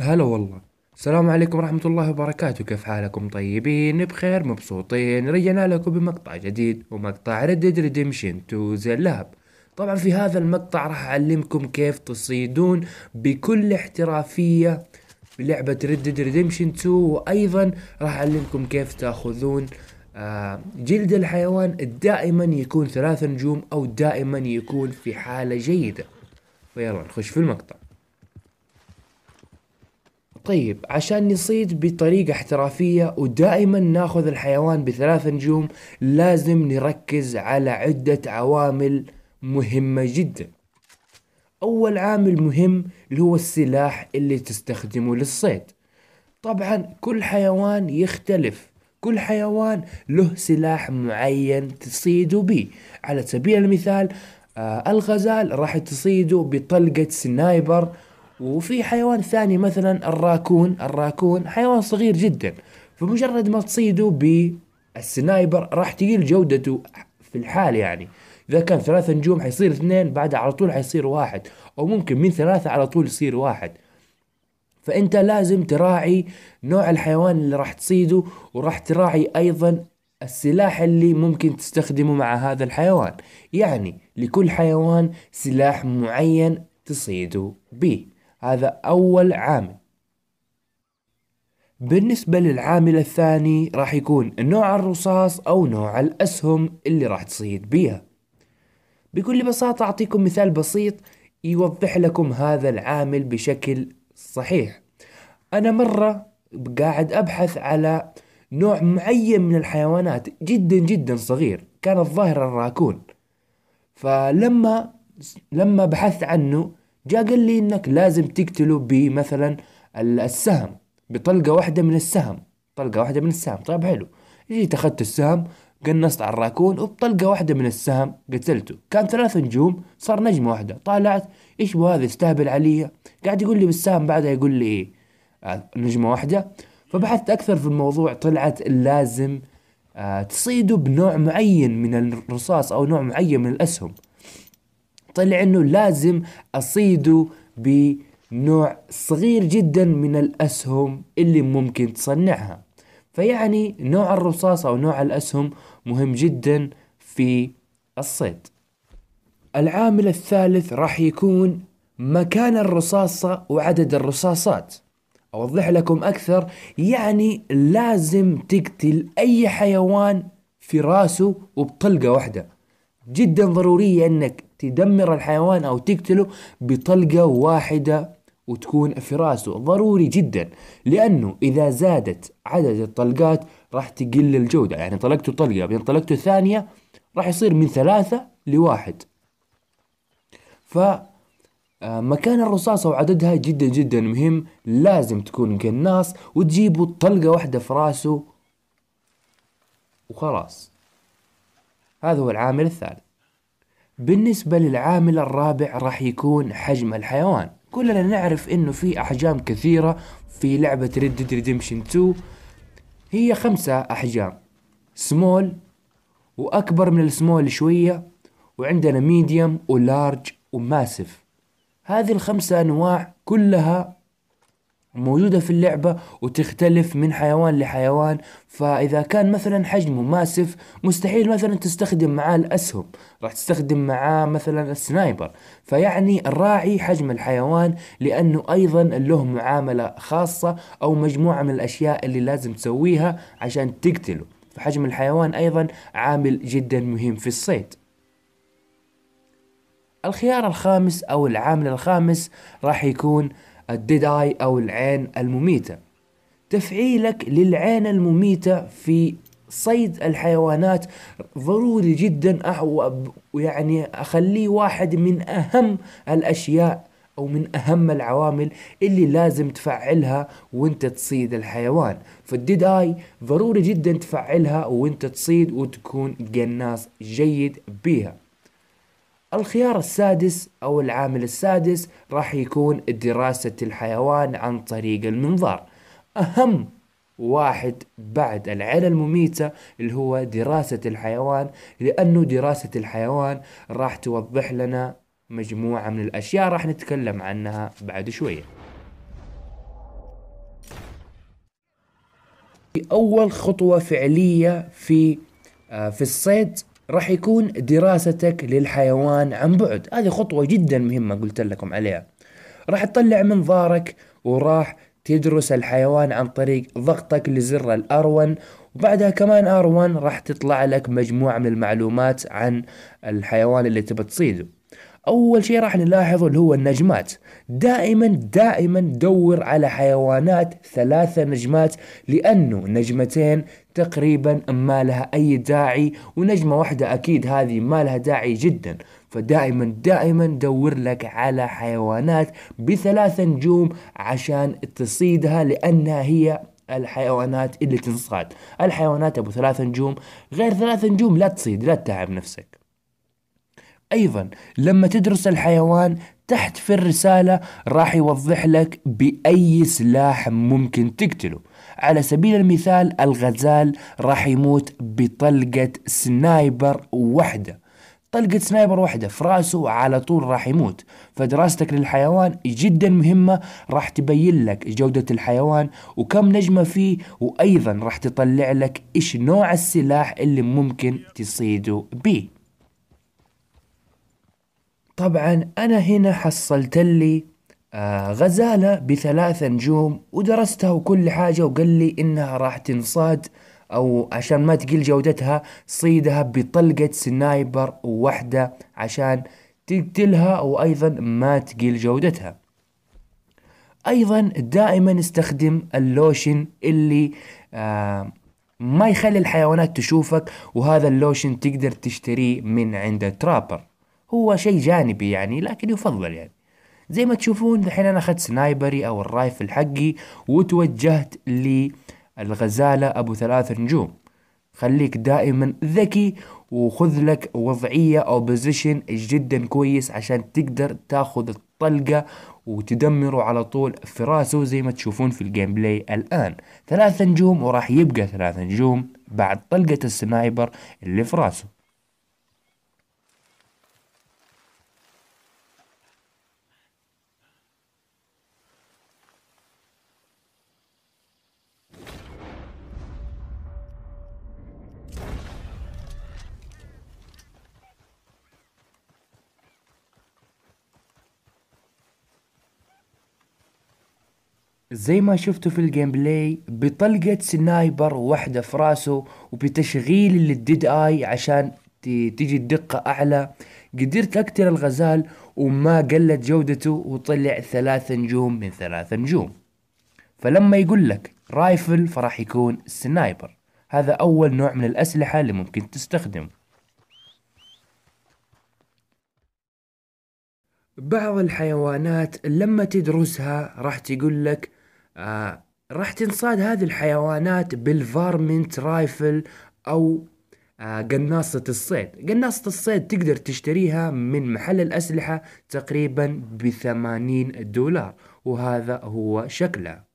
هلا والله السلام عليكم ورحمة الله وبركاته كيف حالكم طيبين بخير مبسوطين رجعنا لكم بمقطع جديد ومقطع ردد ريديمشن تو زلاب طبعا في هذا المقطع راح أعلمكم كيف تصيدون بكل احترافية بلعبة ردد ريديمشن 2 وأيضا راح أعلمكم كيف تأخذون آه، جلد الحيوان دائما يكون ثلاث نجوم أو دائما يكون في حالة جيدة فيلا نخش في المقطع طيب عشان نصيد بطريقة احترافية ودائما ناخذ الحيوان بثلاث نجوم لازم نركز على عدة عوامل مهمة جدا أول عامل مهم اللي هو السلاح اللي تستخدمه للصيد طبعا كل حيوان يختلف كل حيوان له سلاح معين تصيده به على سبيل المثال آه الغزال راح تصيده بطلقة سنايبر وفي حيوان ثاني مثلا الراكون الراكون حيوان صغير جدا فمجرد ما تصيده بالسنايبر راح تقل جودته في الحال يعني اذا كان ثلاثة نجوم حيصير اثنين بعدها على طول حيصير واحد او ممكن من ثلاثة على طول يصير واحد فانت لازم تراعي نوع الحيوان اللي راح تصيده وراح تراعي ايضا السلاح اللي ممكن تستخدمه مع هذا الحيوان يعني لكل حيوان سلاح معين تصيده به هذا أول عامل بالنسبة للعامل الثاني راح يكون نوع الرصاص أو نوع الأسهم اللي راح تصيد بيها بكل بساطة أعطيكم مثال بسيط يوضح لكم هذا العامل بشكل صحيح أنا مرة قاعد أبحث على نوع معين من الحيوانات جدا جدا صغير كان الظاهر الراكون فلما لما بحثت عنه جاء قال لي انك لازم تقتله بمثلا السهم بطلقة واحدة من السهم طلقة واحدة من السهم طيب حلو جيت اخذت السهم قنصت على الراكون وبطلقة واحدة من السهم قتلته كان ثلاث نجوم صار نجمة واحدة طالعت ايش هذا استهبل علي قاعد يقول لي بالسهم بعدها يقول لي ايه آه، نجمة واحدة فبحثت أكثر في الموضوع طلعت لازم آه، تصيده بنوع معين من الرصاص أو نوع معين من الأسهم طلع انه لازم اصيده بنوع صغير جدا من الاسهم اللي ممكن تصنعها فيعني نوع الرصاص او نوع الاسهم مهم جدا في الصيد العامل الثالث راح يكون مكان الرصاصة وعدد الرصاصات أوضح لكم أكثر يعني لازم تقتل أي حيوان في راسه وبطلقة واحدة جدا ضرورية أنك تدمر الحيوان أو تقتله بطلقة واحدة وتكون في راسه ضروري جدا لأنه إذا زادت عدد الطلقات راح تقل الجودة يعني طلقته طلقة بين طلقته ثانية راح يصير من ثلاثة لواحد ف آه، مكان الرصاصة وعددها جدا جدا مهم لازم تكون قناص وتجيبوا طلقة واحدة في راسه وخلاص هذا هو العامل الثالث بالنسبة للعامل الرابع راح يكون حجم الحيوان كلنا نعرف انه في احجام كثيرة في لعبة Red Dead Redemption 2 هي خمسة احجام سمول واكبر من السمول شوية وعندنا ميديوم ولارج وماسف هذه الخمسة انواع كلها موجودة في اللعبة وتختلف من حيوان لحيوان فإذا كان مثلا حجمه ماسف مستحيل مثلا تستخدم معاه الأسهم راح تستخدم معاه مثلا السنايبر فيعني الراعي حجم الحيوان لأنه أيضا له معاملة خاصة أو مجموعة من الأشياء اللي لازم تسويها عشان تقتله فحجم الحيوان أيضا عامل جدا مهم في الصيد الخيار الخامس أو العامل الخامس راح يكون الديد اي او العين المميتة تفعيلك للعين المميتة في صيد الحيوانات ضروري جدا يعني اخليه واحد من اهم الاشياء او من اهم العوامل اللي لازم تفعلها وانت تصيد الحيوان فالديد اي ضروري جدا تفعلها وانت تصيد وتكون قناص جيد بيها الخيار السادس أو العامل السادس راح يكون دراسة الحيوان عن طريق المنظار أهم واحد بعد العيلة المميتة اللي هو دراسة الحيوان لأنه دراسة الحيوان راح توضح لنا مجموعة من الأشياء راح نتكلم عنها بعد شوية أول خطوة فعلية في آه، في الصيد راح يكون دراستك للحيوان عن بعد هذه خطوة جدا مهمة قلت لكم عليها راح تطلع منظارك وراح تدرس الحيوان عن طريق ضغطك لزر الار1 وبعدها كمان ار1 راح تطلع لك مجموعة من المعلومات عن الحيوان اللي تبي تصيده اول شيء راح نلاحظه اللي هو النجمات دائما دائما دور على حيوانات ثلاثة نجمات لانه نجمتين تقريبا ما لها اي داعي ونجمة واحدة اكيد هذه ما لها داعي جدا فدائما دائما دور لك على حيوانات بثلاثة نجوم عشان تصيدها لانها هي الحيوانات اللي تنصاد الحيوانات ابو ثلاثة نجوم غير ثلاثة نجوم لا تصيد لا تتعب نفسك أيضا لما تدرس الحيوان تحت في الرسالة راح يوضح لك بأي سلاح ممكن تقتله على سبيل المثال الغزال راح يموت بطلقة سنايبر واحدة طلقة سنايبر واحدة في راسه على طول راح يموت فدراستك للحيوان جدا مهمة راح تبين لك جودة الحيوان وكم نجمة فيه وأيضا راح تطلع لك إيش نوع السلاح اللي ممكن تصيده بيه طبعا أنا هنا حصلت لي آه غزالة بثلاث نجوم ودرستها وكل حاجة وقال لي إنها راح تنصاد أو عشان ما تقل جودتها صيدها بطلقة سنايبر واحدة عشان تقتلها وأيضا ما تقل جودتها أيضا دائما استخدم اللوشن اللي آه ما يخلي الحيوانات تشوفك وهذا اللوشن تقدر تشتريه من عند ترابر هو شيء جانبي يعني لكن يفضل يعني زي ما تشوفون دحين انا اخذت سنايبري او الرايفل حقي وتوجهت للغزاله ابو ثلاث نجوم خليك دائما ذكي وخذ لك وضعيه او بوزيشن جدا كويس عشان تقدر تاخذ الطلقه وتدمره على طول في راسه زي ما تشوفون في الجيم بلاي الان ثلاث نجوم وراح يبقى ثلاث نجوم بعد طلقه السنايبر اللي في راسه زي ما شفتوا في الجيم بلاي بطلقة سنايبر واحدة في راسه وبتشغيل الديد اي عشان تيجي الدقة اعلى قدرت اقتل الغزال وما قلت جودته وطلع ثلاث نجوم من ثلاث نجوم فلما يقول لك رايفل فراح يكون سنايبر هذا اول نوع من الاسلحة اللي ممكن تستخدم بعض الحيوانات لما تدرسها راح تقول لك آه راح تنصاد هذه الحيوانات بالفارمنت رايفل أو آه، قناصة الصيد قناصة الصيد تقدر تشتريها من محل الأسلحة تقريبا بثمانين دولار وهذا هو شكلها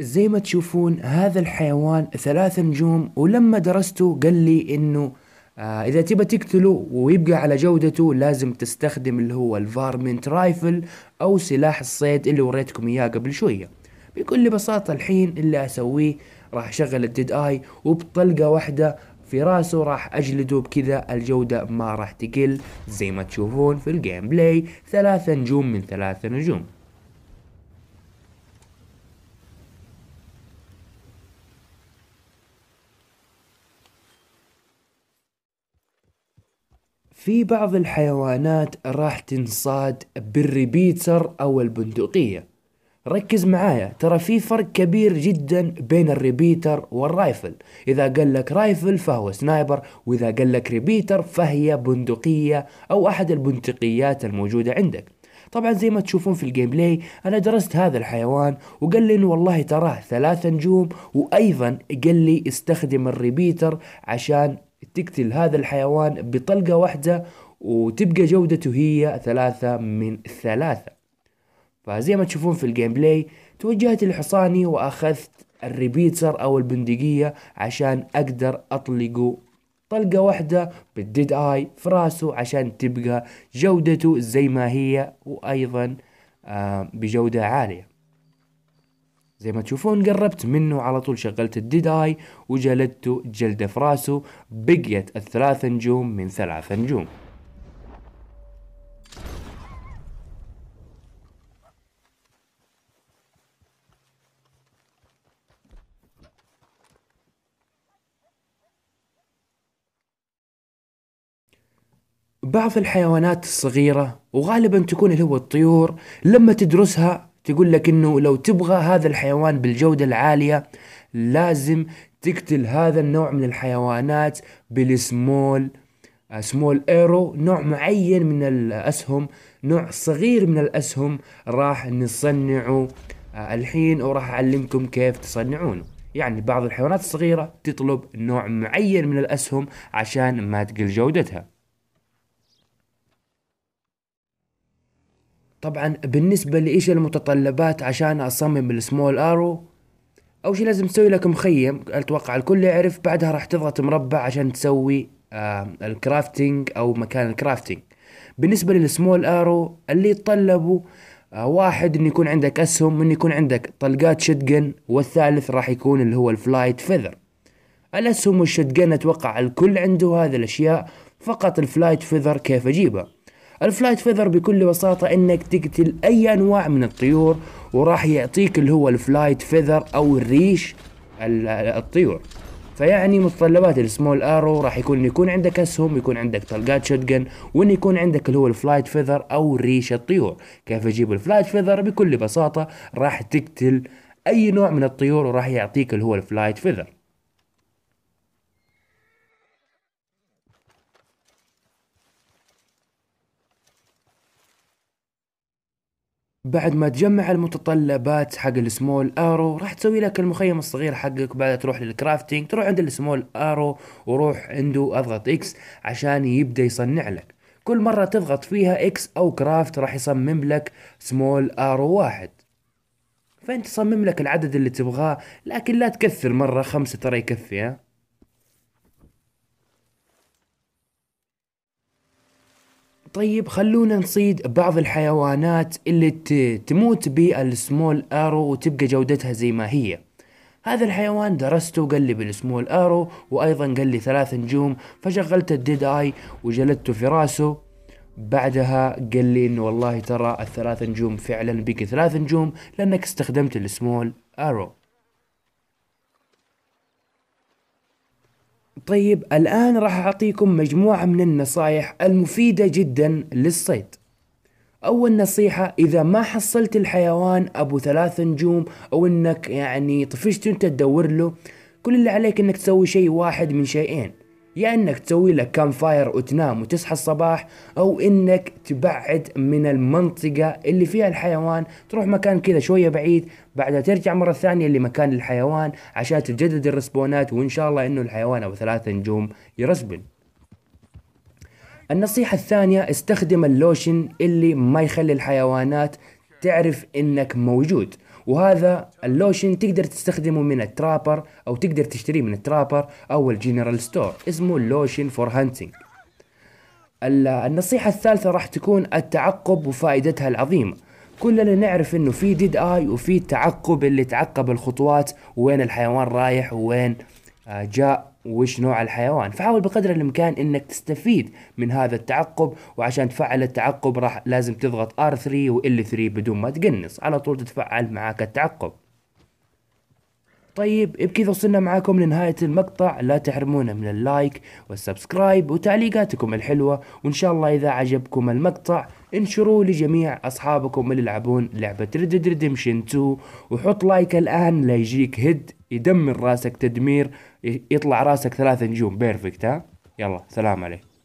زي ما تشوفون هذا الحيوان ثلاث نجوم ولما درسته قال لي انه آه اذا تبى تقتله ويبقى على جودته لازم تستخدم اللي هو الفارمنت رايفل او سلاح الصيد اللي وريتكم اياه قبل شويه بكل بساطه الحين اللي اسويه راح اشغل الديد اي وبطلقه واحده في راسه راح اجلده بكذا الجودة ما راح تقل زي ما تشوفون في الجيم بلاي ثلاثة نجوم من ثلاثة نجوم في بعض الحيوانات راح تنصاد بالريبيتر أو البندقية ركز معايا ترى في فرق كبير جدا بين الريبيتر والرايفل إذا قال لك رايفل فهو سنايبر وإذا قال لك ريبيتر فهي بندقية أو أحد البندقيات الموجودة عندك طبعا زي ما تشوفون في الجيم بلاي انا درست هذا الحيوان وقال لي انه والله تراه ثلاثة نجوم وايضا قال لي استخدم الريبيتر عشان تقتل هذا الحيوان بطلقة واحدة وتبقى جودته هي ثلاثة من ثلاثة فزي ما تشوفون في الجيم بلاي توجهت لحصاني واخذت الريبيتر او البندقية عشان اقدر اطلقه طلقة واحدة بالديد اي في راسه عشان تبقى جودته زي ما هي وايضا آه، بجودة عالية زي ما تشوفون قربت منه على طول شغلت الديد اي وجلدته جلدة في راسه بقيت الثلاث نجوم من ثلاث نجوم بعض الحيوانات الصغيرة وغالبا تكون اللي هو الطيور لما تدرسها تقول لك انه لو تبغى هذا الحيوان بالجودة العالية لازم تقتل هذا النوع من الحيوانات بالسمول آه، سمول ايرو نوع معين من الاسهم نوع صغير من الاسهم راح نصنعه آه، الحين وراح اعلمكم كيف تصنعونه يعني بعض الحيوانات الصغيرة تطلب نوع معين من الاسهم عشان ما تقل جودتها طبعا بالنسبة لإيش المتطلبات عشان أصمم السمول أرو أول شي لازم تسوي لك مخيم أتوقع الكل يعرف بعدها راح تضغط مربع عشان تسوي آه الكرافتينج أو مكان الكرافتينج بالنسبة للسمول أرو اللي يتطلبوا آه واحد إنه يكون عندك أسهم إنه يكون عندك طلقات شدقن والثالث راح يكون اللي هو الفلايت فيذر الأسهم والشدقن أتوقع الكل عنده هذه الأشياء فقط الفلايت فيذر كيف أجيبه الفلايت فيذر بكل بساطة انك تقتل اي انواع من الطيور وراح يعطيك اللي هو الفلايت فيذر او الريش الطيور فيعني متطلبات السمول ارو راح يكون يكون عندك اسهم يكون عندك طلقات شوتجن وان يكون عندك اللي هو الفلايت فيذر او ريش الطيور كيف اجيب الفلايت فيذر بكل بساطه راح تقتل اي نوع من الطيور وراح يعطيك اللي هو الفلايت فيذر بعد ما تجمع المتطلبات حق السمول ارو راح تسوي لك المخيم الصغير حقك بعدها تروح للكرافتينج تروح عند السمول ارو وروح عنده اضغط اكس عشان يبدا يصنع لك كل مرة تضغط فيها اكس او كرافت راح يصمم لك سمول ارو واحد فانت صمم لك العدد اللي تبغاه لكن لا تكثر مرة خمسة ترى يكفي ها طيب خلونا نصيد بعض الحيوانات اللي تموت بالسمول ارو وتبقى جودتها زي ما هي هذا الحيوان درسته قال لي بالسمول ارو وايضا قال لي ثلاث نجوم فشغلت الديد اي وجلدته في راسه بعدها قال لي انه والله ترى الثلاث نجوم فعلا بيك ثلاث نجوم لانك استخدمت السمول ارو طيب الآن راح أعطيكم مجموعة من النصائح المفيدة جدا للصيد أول نصيحة إذا ما حصلت الحيوان أبو ثلاث نجوم أو أنك يعني طفشت أنت تدور له كل اللي عليك أنك تسوي شيء واحد من شيئين يا انك تسوي لك كام فاير وتنام وتصحى الصباح او انك تبعد من المنطقة اللي فيها الحيوان تروح مكان كذا شوية بعيد بعدها ترجع مرة ثانية لمكان الحيوان عشان تجدد الرسبونات وان شاء الله انه الحيوان ابو ثلاثة نجوم يرسبن النصيحة الثانية استخدم اللوشن اللي ما يخلي الحيوانات تعرف انك موجود وهذا اللوشن تقدر تستخدمه من الترابر او تقدر تشتريه من الترابر او الجنرال ستور اسمه اللوشن فور هانتنج النصيحة الثالثة راح تكون التعقب وفائدتها العظيمة كلنا نعرف انه في ديد اي وفي تعقب اللي تعقب الخطوات وين الحيوان رايح وين آه، جاء وش نوع الحيوان فحاول بقدر الامكان انك تستفيد من هذا التعقب وعشان تفعل التعقب راح لازم تضغط R3 و L3 بدون ما تقنص على طول تتفعل معاك التعقب طيب بكذا وصلنا معاكم لنهاية المقطع لا تحرمونا من اللايك والسبسكرايب وتعليقاتكم الحلوة وإن شاء الله إذا عجبكم المقطع انشروه لجميع أصحابكم اللي يلعبون لعبة Red Dead Redemption 2 وحط لايك الآن ليجيك هد يدمر راسك تدمير يطلع راسك ثلاثة نجوم بيرفكت ها يلا سلام عليكم